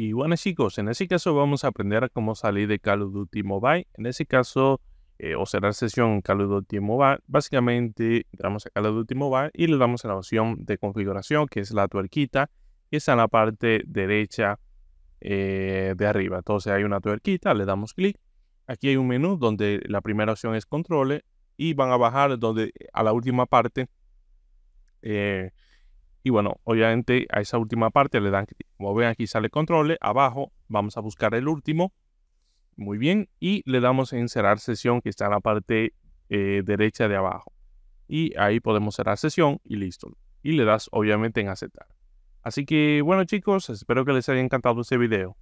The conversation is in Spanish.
Y bueno chicos, en ese caso vamos a aprender a cómo salir de Call of Duty Mobile. En ese caso, eh, o será sesión Call of Duty Mobile. Básicamente, damos a Call of Duty Mobile y le damos a la opción de configuración, que es la tuerquita, que está en la parte derecha eh, de arriba. Entonces hay una tuerquita, le damos clic. Aquí hay un menú donde la primera opción es control y van a bajar donde a la última parte eh, y bueno, obviamente a esa última parte le dan, como ven aquí sale control, abajo vamos a buscar el último. Muy bien, y le damos en cerrar sesión que está en la parte eh, derecha de abajo. Y ahí podemos cerrar sesión y listo. Y le das obviamente en aceptar. Así que bueno chicos, espero que les haya encantado este video.